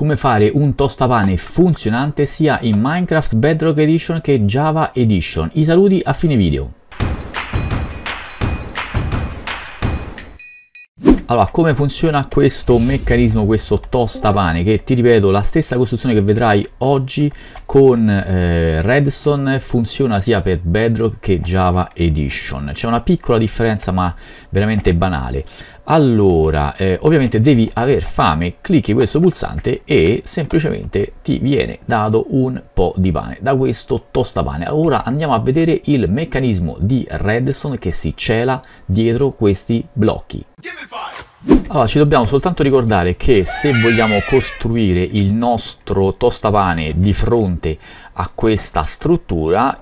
come fare un tostapane funzionante sia in Minecraft Bedrock Edition che Java Edition. I saluti a fine video. Allora, come funziona questo meccanismo, questo tostapane? Che ti ripeto, la stessa costruzione che vedrai oggi con eh, Redstone funziona sia per Bedrock che Java Edition. C'è una piccola differenza ma veramente banale. Allora, eh, ovviamente devi aver fame, clicchi questo pulsante e semplicemente ti viene dato un po' di pane, da questo tostapane. Ora andiamo a vedere il meccanismo di Redstone che si cela dietro questi blocchi. Allora, ci dobbiamo soltanto ricordare che se vogliamo costruire il nostro tostapane di fronte a questa struttura,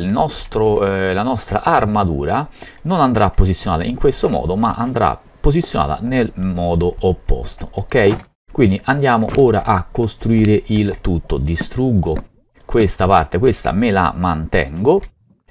nostro, eh, la nostra armatura non andrà posizionata in questo modo, ma andrà posizionata nel modo opposto, ok? Quindi andiamo ora a costruire il tutto, distruggo questa parte, questa me la mantengo,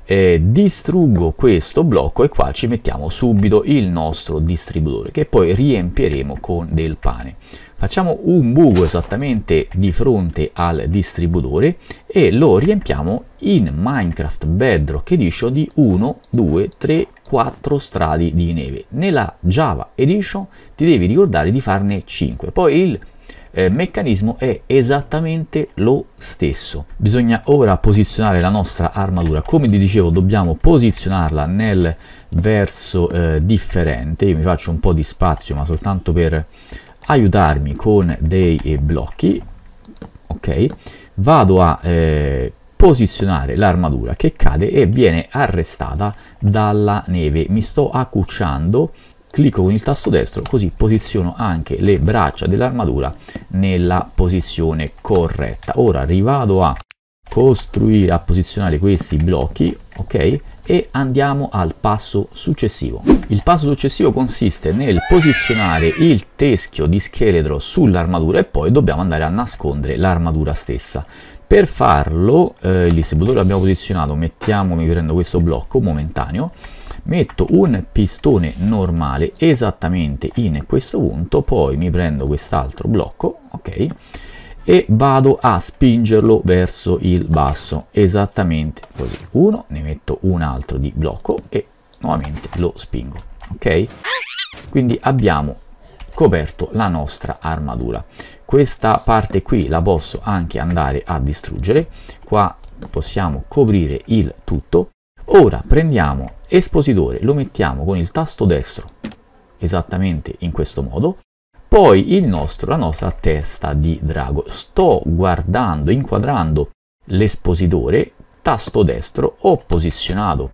eh, distruggo questo blocco e qua ci mettiamo subito il nostro distributore che poi riempiremo con del pane facciamo un buco esattamente di fronte al distributore e lo riempiamo in Minecraft Bedrock Edition di 1, 2, 3, 4 strati di neve. Nella Java Edition ti devi ricordare di farne 5, poi il eh, meccanismo è esattamente lo stesso. Bisogna ora posizionare la nostra armatura. Come vi dicevo, dobbiamo posizionarla nel verso eh, differente. Io mi faccio un po' di spazio, ma soltanto per aiutarmi con dei eh, blocchi. Ok, vado a eh, posizionare l'armatura che cade e viene arrestata dalla neve. Mi sto accucciando clicco con il tasto destro così posiziono anche le braccia dell'armatura nella posizione corretta. Ora rivado a costruire, a posizionare questi blocchi, ok? E andiamo al passo successivo. Il passo successivo consiste nel posizionare il teschio di scheletro sull'armatura e poi dobbiamo andare a nascondere l'armatura stessa. Per farlo, eh, il distributore l'abbiamo posizionato, mettiamo, mi prendo questo blocco momentaneo, metto un pistone normale esattamente in questo punto, poi mi prendo quest'altro blocco, ok? E vado a spingerlo verso il basso, esattamente così. Uno, ne metto un altro di blocco e nuovamente lo spingo, ok? Quindi abbiamo coperto la nostra armatura. Questa parte qui la posso anche andare a distruggere, qua possiamo coprire il tutto Ora prendiamo espositore, lo mettiamo con il tasto destro esattamente in questo modo, poi il nostro, la nostra testa di drago. Sto guardando, inquadrando l'espositore, tasto destro, ho posizionato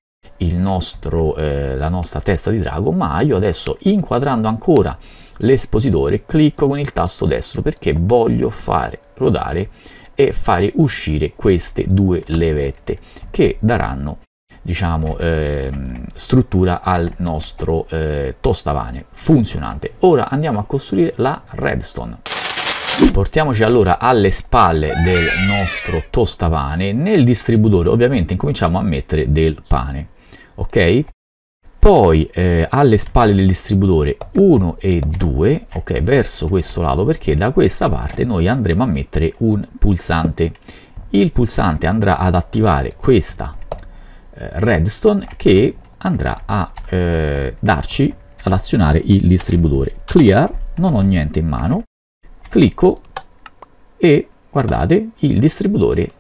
nostro, eh, la nostra testa di drago, ma io adesso inquadrando ancora l'espositore clicco con il tasto destro perché voglio fare rodare e fare uscire queste due levette che daranno diciamo, eh, struttura al nostro eh, tostavane funzionante. Ora andiamo a costruire la redstone. Portiamoci allora alle spalle del nostro tostavane, nel distributore ovviamente incominciamo a mettere del pane, ok? Poi eh, alle spalle del distributore 1 e 2, ok, verso questo lato perché da questa parte noi andremo a mettere un pulsante. Il pulsante andrà ad attivare questa eh, redstone che andrà a eh, darci ad azionare il distributore clear non ho niente in mano clicco e guardate il distributore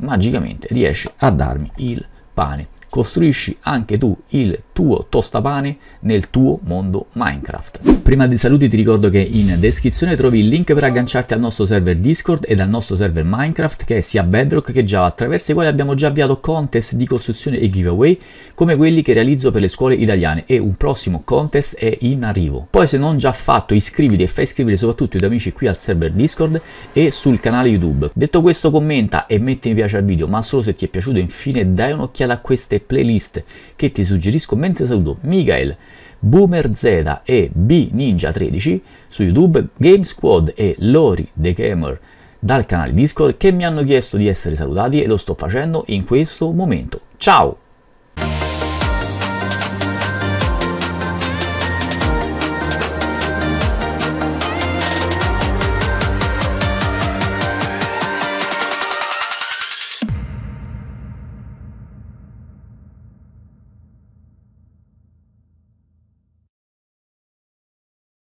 magicamente riesce a darmi il pane costruisci anche tu il tuo tostapane nel tuo mondo Minecraft. Prima di saluti ti ricordo che in descrizione trovi il link per agganciarti al nostro server Discord e al nostro server Minecraft che è sia Bedrock che Java attraverso i quali abbiamo già avviato contest di costruzione e giveaway come quelli che realizzo per le scuole italiane e un prossimo contest è in arrivo. Poi se non già fatto iscriviti e fai iscrivere soprattutto i tuoi amici qui al server Discord e sul canale YouTube. Detto questo commenta e metti mi piace al video ma solo se ti è piaciuto infine dai un'occhiata a queste playlist che ti suggerisco cordialmente saluto Michael, Boomer Z e B Ninja 13 su YouTube, Game Squad e Lori The Gamer dal canale Discord che mi hanno chiesto di essere salutati e lo sto facendo in questo momento. Ciao!